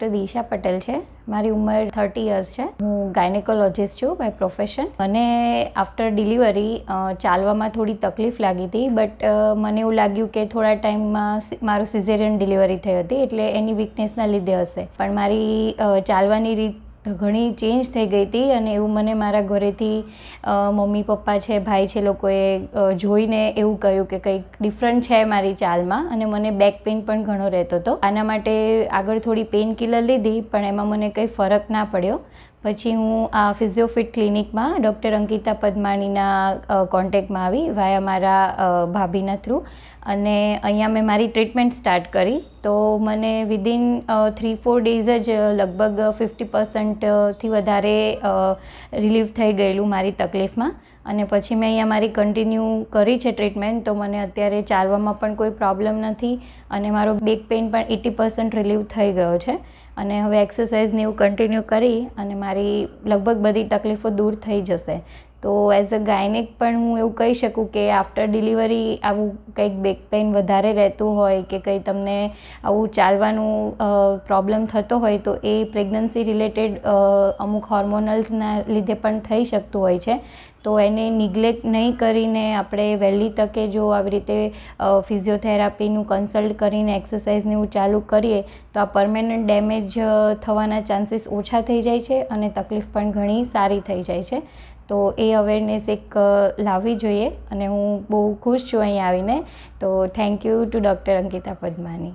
doctor દિશા પટેલ છે મારી ઉંમર થર્ટી યર્સ છે હું ગાયનેકોલોજિસ્ટ છું બાય પ્રોફેશન મને આફ્ટર ડિલિવરી ચાલવામાં થોડી તકલીફ લાગી હતી બટ મને એવું લાગ્યું કે થોડા ટાઈમમાં મારું સિઝેરિયન ડિલિવરી થઈ હતી એટલે એની વીકનેસના લીધે હશે પણ મારી ચાલવાની રીત તો ઘણી ચેન્જ થઈ ગઈ હતી અને એવું મને મારા ઘરેથી મમ્મી પપ્પા છે ભાઈ છે લોકોએ જોઈને એવું કહ્યું કે કંઈક ડિફરન્ટ છે મારી ચાલમાં અને મને બેક પેઇન પણ ઘણો રહેતો હતો આના માટે આગળ થોડી પેઇન કિલર લીધી પણ એમાં મને કંઈ ફરક ના પડ્યો પછી હું આ ફિઝિયોફિટ ક્લિનિકમાં ડૉક્ટર અંકિતા પદ્માણીના કોન્ટેક્ટમાં આવી વાયા મારા ભાભીના થ્રુ અને અહીંયા મેં મારી ટ્રીટમેન્ટ સ્ટાર્ટ કરી તો મને વિધિન થ્રી ફોર ડેઝ જ લગભગ ફિફ્ટી પર્સન્ટથી વધારે રિલીફ થઈ ગયેલું મારી તકલીફમાં અને પછી મેં અહીંયા મારી કન્ટિન્યુ કરી છે ટ્રીટમેન્ટ તો મને અત્યારે ચાલવામાં પણ કોઈ પ્રોબ્લેમ નથી અને મારો બેક પેઇન પણ એટી પર્સન્ટ રિલીવ થઈ ગયો છે અને હવે એક્સરસાઇઝને એવું કન્ટિન્યુ કરી અને મારી લગભગ બધી તકલીફો દૂર થઈ જશે તો એઝ અ ગાયનેક પણ હું એવું કહી શકું કે આફ્ટર ડિલિવરી આવું કંઈક બેક પેઇન વધારે રહેતું હોય કે કંઈ તમને આવું ચાલવાનું પ્રોબ્લેમ થતો હોય તો એ પ્રેગ્નન્સી રિલેટેડ અમુક હોર્મોનલ્સના લીધે પણ થઈ શકતું હોય છે તો એને નિગ્લેક્ટ નહીં કરીને આપણે વહેલી તકે જો આવી રીતે ફિઝિયોથેરાપીનું કન્સલ્ટ કરીને એક્સરસાઇઝને એવું ચાલુ કરીએ તો આ પરમેનન્ટ ડેમેજ થવાના ચાન્સીસ ઓછા થઈ જાય છે અને તકલીફ પણ ઘણી સારી થઈ જાય છે તો એ અવેરનેસ એક લાવવી જોઈએ અને હું બહુ ખુશ છું અહીં આવીને તો thank you to doctor Ankita પદ્માની